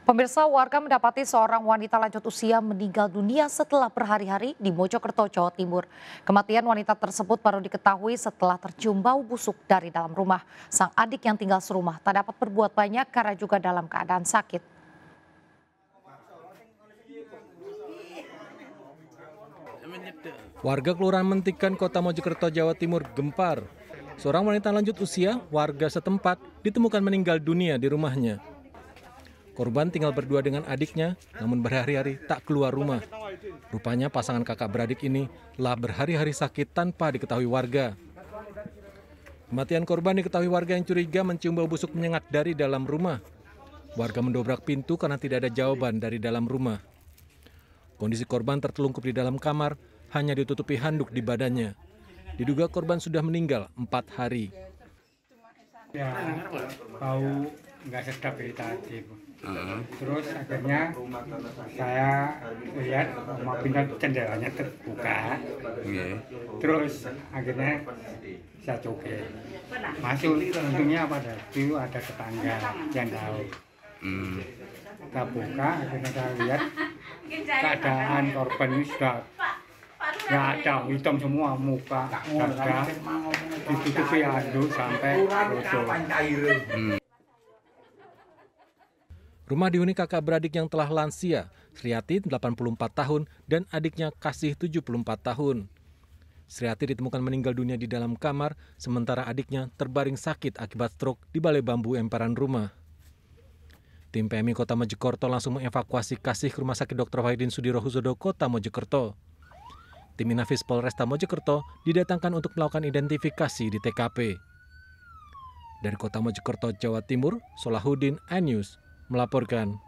Pemirsa warga mendapati seorang wanita lanjut usia meninggal dunia setelah berhari-hari di Mojokerto, Jawa Timur. Kematian wanita tersebut baru diketahui setelah tercium bau busuk dari dalam rumah. Sang adik yang tinggal serumah tak dapat berbuat banyak karena juga dalam keadaan sakit. Warga Kelurahan Mentikan, Kota Mojokerto, Jawa Timur gempar. Seorang wanita lanjut usia, warga setempat, ditemukan meninggal dunia di rumahnya. Korban tinggal berdua dengan adiknya, namun berhari-hari tak keluar rumah. Rupanya pasangan kakak beradik ini telah berhari-hari sakit tanpa diketahui warga. Kematian korban diketahui warga yang curiga mencium bau busuk menyengat dari dalam rumah. Warga mendobrak pintu karena tidak ada jawaban dari dalam rumah. Kondisi korban tertelungkup di dalam kamar, hanya ditutupi handuk di badannya. Diduga korban sudah meninggal empat hari. Ya, tahu nggak ya tadi bu. Uh-huh. Terus akhirnya saya lihat rumah pindah jendelanya terbuka. Yeah. Terus akhirnya saya coba, Masuk untungnya apa ada? itu ada tetangga yang tahu. Hmm. Kita buka, akhirnya saya lihat keadaan korban ini sudah nggak ada hitam semua muka, dada, ditutupi aduh sampai rusuh. Hmm. Rumah dihuni kakak beradik yang telah lansia, Sriati 84 tahun dan adiknya Kasih 74 tahun. Sriati ditemukan meninggal dunia di dalam kamar, sementara adiknya terbaring sakit akibat stroke di balai bambu emparan rumah. Tim PMI Kota Mojokerto langsung mengevakuasi Kasih ke Rumah Sakit Dr. Wahidin Sudirohusodo Kota Mojokerto. Tim Inafis Polresta Mojokerto didatangkan untuk melakukan identifikasi di TKP. Dari Kota Mojokerto, Jawa Timur, Solahuddin, iNews, melaporkan.